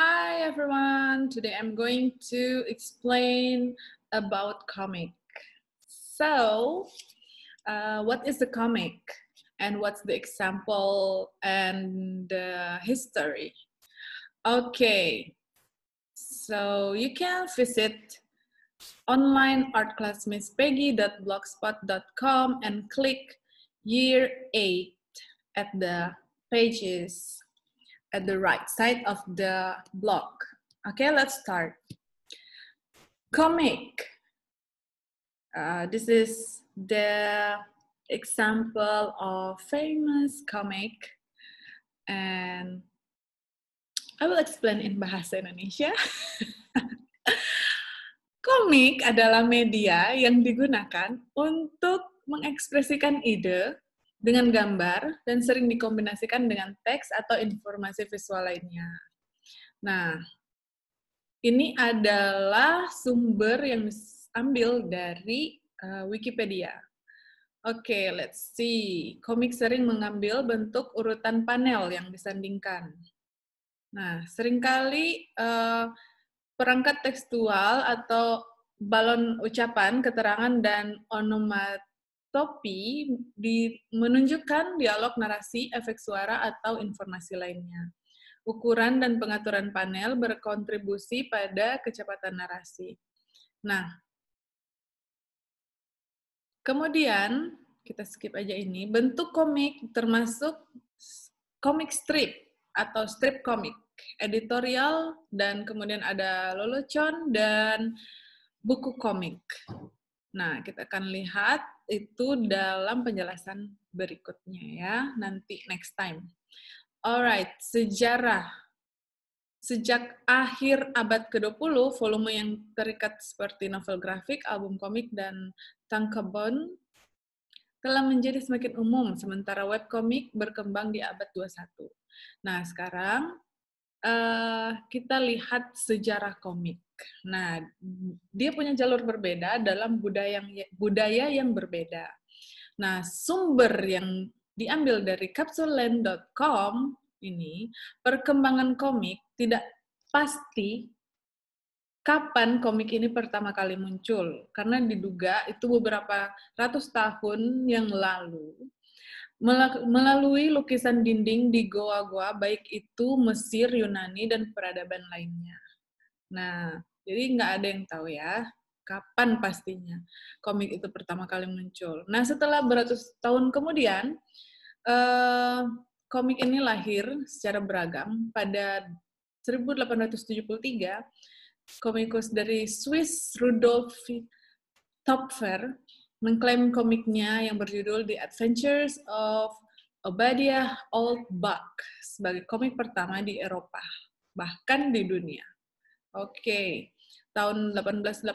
Hi everyone! Today I'm going to explain about comic. So, uh, what is the comic, and what's the example and the uh, history? Okay, so you can visit online and click year eight at the pages at the right side of the block. Okay, let's start. Comic. Uh, this is the example of famous comic and I will explain in bahasa Indonesia. Komik adalah media yang digunakan untuk mengekspresikan ide, dengan gambar dan sering dikombinasikan dengan teks atau informasi visual lainnya. Nah, ini adalah sumber yang ambil dari uh, Wikipedia. Oke, okay, let's see. Komik sering mengambil bentuk urutan panel yang disandingkan. Nah, seringkali uh, perangkat tekstual atau balon ucapan, keterangan, dan onomat topi di, menunjukkan dialog narasi, efek suara, atau informasi lainnya. Ukuran dan pengaturan panel berkontribusi pada kecepatan narasi. Nah, kemudian kita skip aja ini, bentuk komik termasuk komik strip atau strip komik, editorial, dan kemudian ada lolocon dan buku komik. Nah, kita akan lihat itu dalam penjelasan berikutnya ya, nanti next time. Alright, sejarah. Sejak akhir abad ke-20, volume yang terikat seperti novel grafik, album komik, dan tangkebon telah menjadi semakin umum, sementara web komik berkembang di abad 21. Nah, sekarang uh, kita lihat sejarah komik. Nah, dia punya jalur berbeda dalam budaya yang budaya yang berbeda. Nah, sumber yang diambil dari capsuleland.com ini, perkembangan komik tidak pasti kapan komik ini pertama kali muncul karena diduga itu beberapa ratus tahun yang lalu melalui lukisan dinding di goa-goa baik itu Mesir, Yunani dan peradaban lainnya. Nah, jadi nggak ada yang tahu ya kapan pastinya komik itu pertama kali muncul. Nah, setelah beratus tahun kemudian, eh, komik ini lahir secara beragam pada 1873. Komikus dari Swiss Rudolf Topfer mengklaim komiknya yang berjudul The Adventures of Obadiah Oldbuck sebagai komik pertama di Eropa, bahkan di dunia. Oke, tahun 1884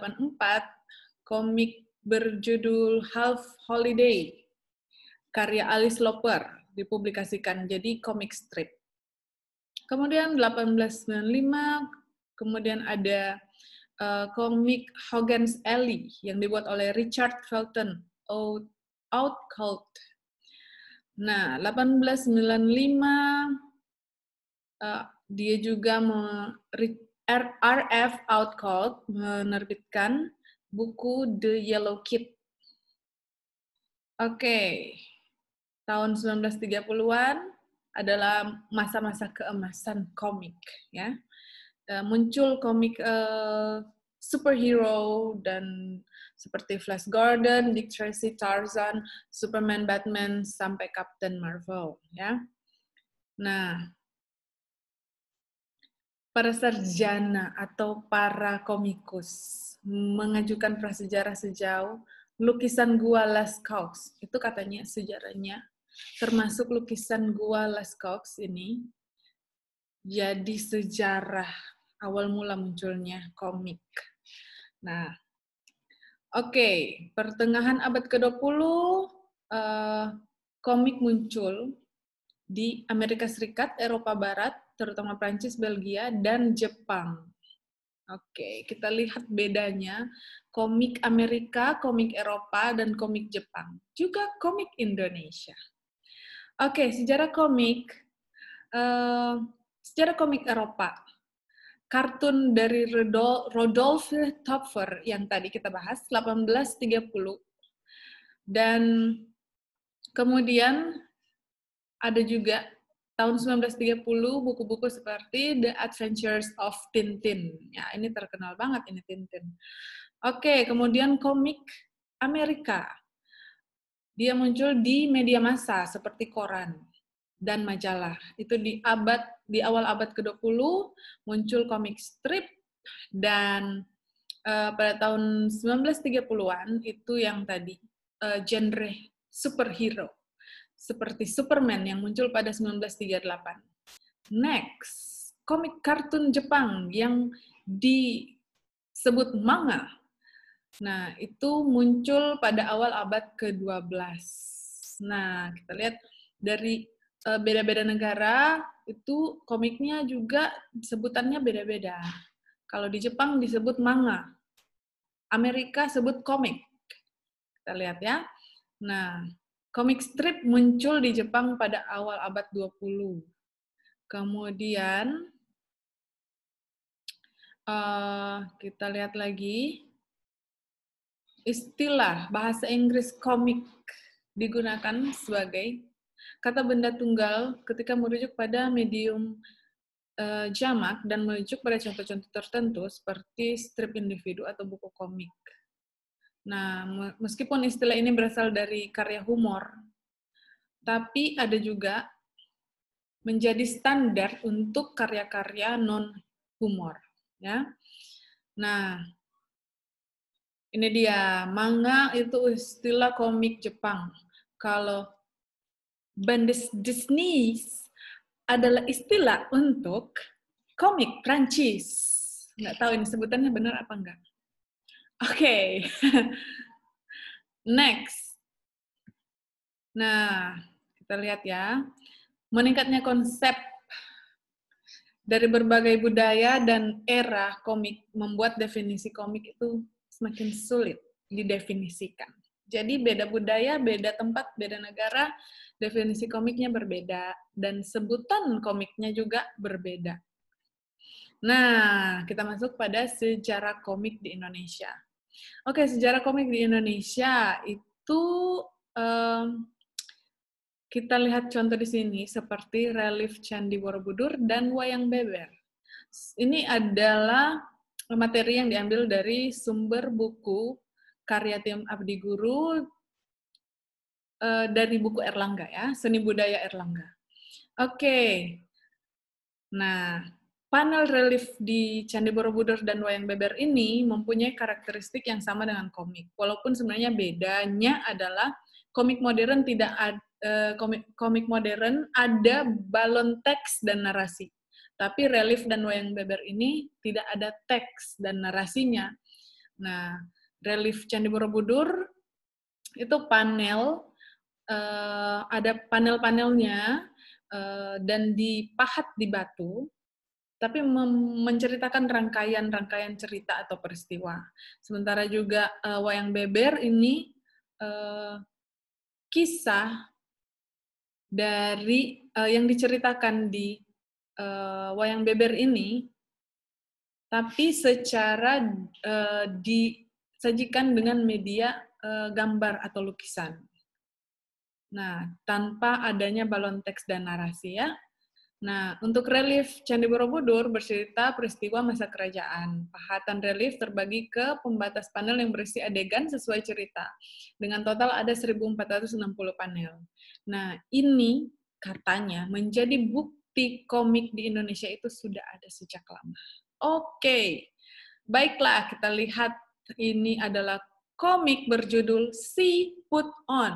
komik berjudul Half Holiday karya Alice Loper dipublikasikan jadi komik strip. Kemudian 1895 kemudian ada uh, komik Hogan's Alley yang dibuat oleh Richard Felton Out, Out Cult. Nah, 1895 uh, eh, dia juga me, RF Outcode menerbitkan buku The Yellow Kid. Oke, okay. tahun 1930-an adalah masa-masa keemasan komik, ya. Uh, muncul komik uh, superhero dan seperti Flash Gordon, Dick Tracy, Tarzan, Superman, Batman sampai Captain Marvel, ya. Nah, para sarjana atau para komikus mengajukan prasejarah sejauh lukisan gua Las itu katanya sejarahnya termasuk lukisan gua Las ini jadi sejarah awal mula munculnya komik. Nah, oke, okay, pertengahan abad ke-20 uh, eh, komik muncul di Amerika Serikat, Eropa Barat, terutama Prancis, Belgia, dan Jepang. Oke, kita lihat bedanya. Komik Amerika, komik Eropa, dan komik Jepang. Juga komik Indonesia. Oke, sejarah komik. Uh, sejarah komik Eropa. Kartun dari Rodol Rodolf Topfer yang tadi kita bahas, 1830. Dan kemudian ada juga tahun 1930 buku-buku seperti The Adventures of Tintin. Ya, ini terkenal banget ini Tintin. Oke, kemudian komik Amerika. Dia muncul di media massa seperti koran dan majalah. Itu di abad di awal abad ke-20 muncul komik strip dan uh, pada tahun 1930-an itu yang tadi uh, genre superhero seperti Superman yang muncul pada 1938. Next, komik kartun Jepang yang disebut manga. Nah, itu muncul pada awal abad ke-12. Nah, kita lihat dari eh, beda-beda negara itu komiknya juga sebutannya beda-beda. Kalau di Jepang disebut manga. Amerika sebut komik. Kita lihat ya. Nah, Komik strip muncul di Jepang pada awal abad 20. Kemudian uh, kita lihat lagi istilah bahasa Inggris komik digunakan sebagai kata benda tunggal ketika merujuk pada medium uh, jamak dan merujuk pada contoh-contoh tertentu seperti strip individu atau buku komik. Nah, meskipun istilah ini berasal dari karya humor, tapi ada juga menjadi standar untuk karya-karya non humor, ya. Nah, ini dia manga itu istilah komik Jepang. Kalau bandes Disney adalah istilah untuk komik Prancis. Nggak tahu ini sebutannya benar apa enggak okay. next. Nah, kita lihat ya. Meningkatnya konsep dari berbagai budaya dan era komik membuat definisi komik itu semakin sulit didefinisikan. Jadi beda budaya, beda tempat, beda negara, definisi komiknya berbeda dan sebutan komiknya juga berbeda. Nah, kita masuk pada sejarah komik di Indonesia. Oke, sejarah komik di Indonesia itu um, kita lihat contoh di sini seperti relief Candi Borobudur dan wayang beber. Ini adalah materi yang diambil dari sumber buku karya tim Abdi Guru uh, dari buku Erlangga ya, Seni Budaya Erlangga. Oke. Okay. Nah, Panel relief di Candi Borobudur dan Wayang Beber ini mempunyai karakteristik yang sama dengan komik. Walaupun sebenarnya bedanya adalah komik modern tidak ad, eh, komik, komik modern ada balon teks dan narasi. Tapi relief dan Wayang Beber ini tidak ada teks dan narasinya. Nah, relief Candi Borobudur itu panel eh, ada panel-panelnya eh, dan dipahat di batu tapi menceritakan rangkaian-rangkaian cerita atau peristiwa. Sementara juga uh, wayang beber ini uh, kisah dari uh, yang diceritakan di uh, wayang beber ini, tapi secara uh, disajikan dengan media uh, gambar atau lukisan. Nah, tanpa adanya balon teks dan narasi ya. Nah, untuk relief Candi Borobudur bercerita peristiwa masa kerajaan. Pahatan relief terbagi ke pembatas panel yang berisi adegan sesuai cerita. Dengan total ada 1460 panel. Nah, ini katanya menjadi bukti komik di Indonesia itu sudah ada sejak lama. Oke. Okay. Baiklah, kita lihat ini adalah komik berjudul Si Put On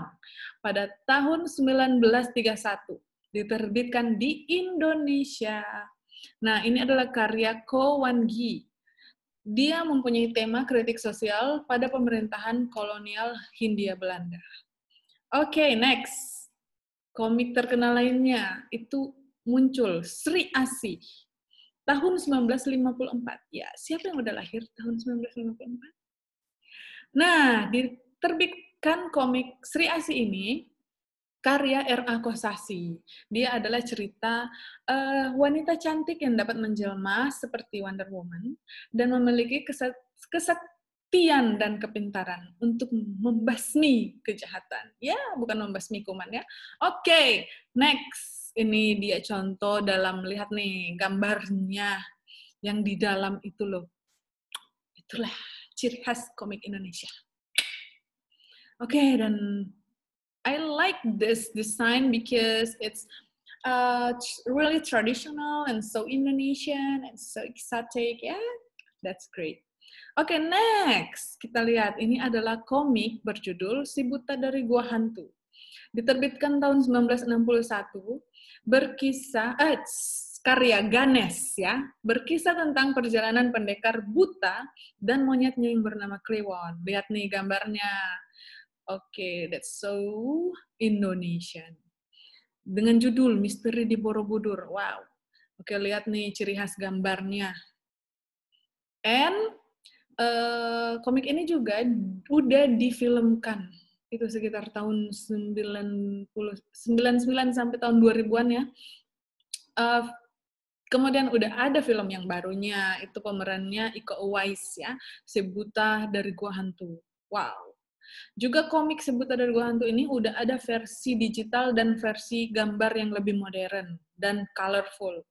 pada tahun 1931 diterbitkan di Indonesia. Nah, ini adalah karya Ko Wan Gi. Dia mempunyai tema kritik sosial pada pemerintahan kolonial Hindia Belanda. Oke, okay, next. Komik terkenal lainnya itu muncul Sri Asih tahun 1954. Ya, siapa yang udah lahir tahun 1954? Nah, diterbitkan komik Sri Asih ini karya R.A. Kosasi. Dia adalah cerita uh, wanita cantik yang dapat menjelma seperti Wonder Woman dan memiliki kesetiaan dan kepintaran untuk membasmi kejahatan. Ya, bukan membasmi kuman ya. Oke, okay, next. Ini dia contoh dalam lihat nih gambarnya yang di dalam itu loh. Itulah ciri khas komik Indonesia. Oke, okay, dan I like this design because it's uh, really traditional and so Indonesian and so exotic. Yeah, that's great. Oke, okay, next. Kita lihat. Ini adalah komik berjudul Si Buta dari Gua Hantu. Diterbitkan tahun 1961, berkisah, eh, karya Ganes ya, berkisah tentang perjalanan pendekar buta dan monyetnya yang bernama Kliwon. Lihat nih gambarnya okay, that's so Indonesian. Dengan judul Misteri di Borobudur. Wow. Oke, okay, lihat nih ciri khas gambarnya. And uh, komik ini juga udah difilmkan. Itu sekitar tahun 90, 99 sampai tahun 2000-an ya. Uh, Kemudian udah ada film yang barunya, itu pemerannya Iko Uwais ya, Sebutah dari gua hantu. Wow, juga komik sebut dari Gua Hantu ini udah ada versi digital dan versi gambar yang lebih modern dan colorful.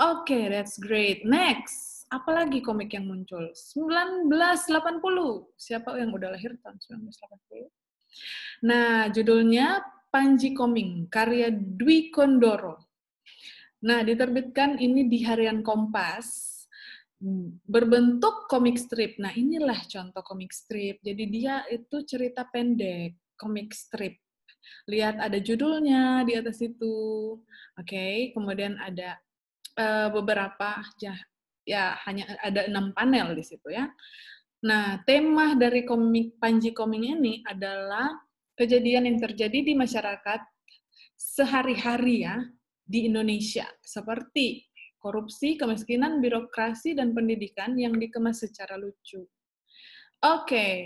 Oke, okay, that's great. Next, apalagi komik yang muncul? 1980. Siapa yang udah lahir tahun 1980? Nah, judulnya Panji Koming, karya Dwi Kondoro. Nah, diterbitkan ini di Harian Kompas berbentuk komik strip. Nah, inilah contoh komik strip. Jadi dia itu cerita pendek, komik strip. Lihat ada judulnya di atas itu. Oke, okay. kemudian ada uh, beberapa ya, ya hanya ada enam panel di situ ya. Nah, tema dari komik Panji Koming ini adalah kejadian yang terjadi di masyarakat sehari-hari ya di Indonesia seperti korupsi, kemiskinan, birokrasi, dan pendidikan yang dikemas secara lucu. Oke, okay.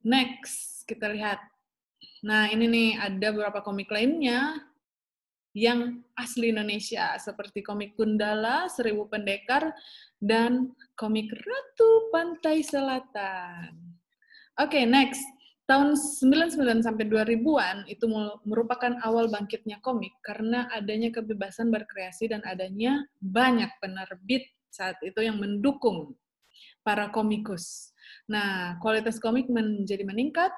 next kita lihat. Nah, ini nih ada beberapa komik lainnya yang asli Indonesia, seperti komik Gundala, Seribu Pendekar, dan komik Ratu Pantai Selatan. Oke, okay, next. Tahun 99 sampai 2000-an itu merupakan awal bangkitnya komik karena adanya kebebasan berkreasi dan adanya banyak penerbit saat itu yang mendukung para komikus. Nah, kualitas komik menjadi meningkat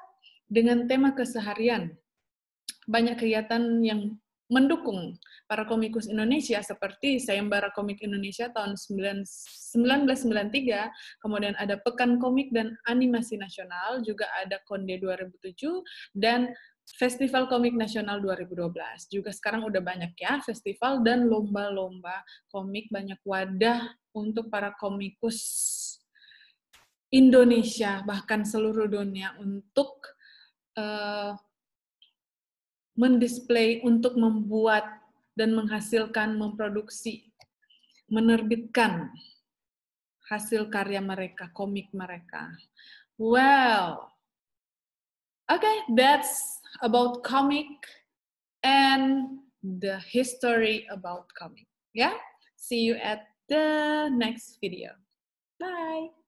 dengan tema keseharian. Banyak kegiatan yang mendukung para komikus Indonesia seperti Sayembara Komik Indonesia tahun 1993, kemudian ada Pekan Komik dan Animasi Nasional, juga ada Konde 2007 dan Festival Komik Nasional 2012. Juga sekarang udah banyak ya festival dan lomba-lomba komik, banyak wadah untuk para komikus Indonesia bahkan seluruh dunia untuk uh, mendisplay untuk membuat dan menghasilkan, memproduksi, menerbitkan hasil karya mereka, komik mereka. well Okay, that's about comic and the history about comic. Yeah? See you at the next video. Bye.